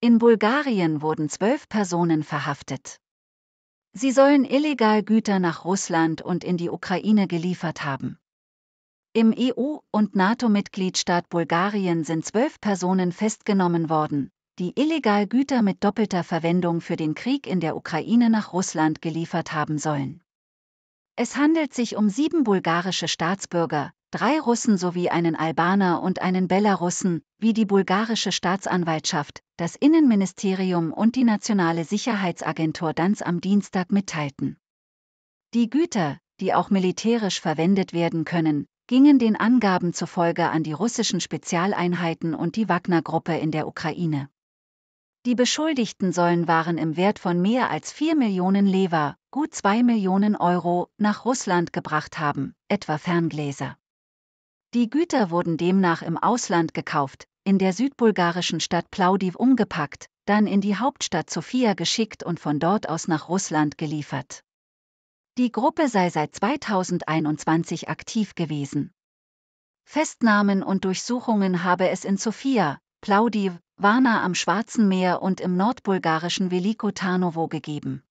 In Bulgarien wurden zwölf Personen verhaftet. Sie sollen illegal Güter nach Russland und in die Ukraine geliefert haben. Im EU- und NATO-Mitgliedstaat Bulgarien sind zwölf Personen festgenommen worden, die illegal Güter mit doppelter Verwendung für den Krieg in der Ukraine nach Russland geliefert haben sollen. Es handelt sich um sieben bulgarische Staatsbürger, drei Russen sowie einen Albaner und einen Belarussen, wie die bulgarische Staatsanwaltschaft, das Innenministerium und die Nationale Sicherheitsagentur Danz am Dienstag mitteilten. Die Güter, die auch militärisch verwendet werden können, gingen den Angaben zufolge an die russischen Spezialeinheiten und die Wagner-Gruppe in der Ukraine. Die Beschuldigten sollen Waren im Wert von mehr als 4 Millionen Lever, gut 2 Millionen Euro, nach Russland gebracht haben, etwa Ferngläser. Die Güter wurden demnach im Ausland gekauft, in der südbulgarischen Stadt Plaudiv umgepackt, dann in die Hauptstadt Sofia geschickt und von dort aus nach Russland geliefert. Die Gruppe sei seit 2021 aktiv gewesen. Festnahmen und Durchsuchungen habe es in Sofia, Plaudiv, Varna am Schwarzen Meer und im nordbulgarischen Veliko Tarnowo gegeben.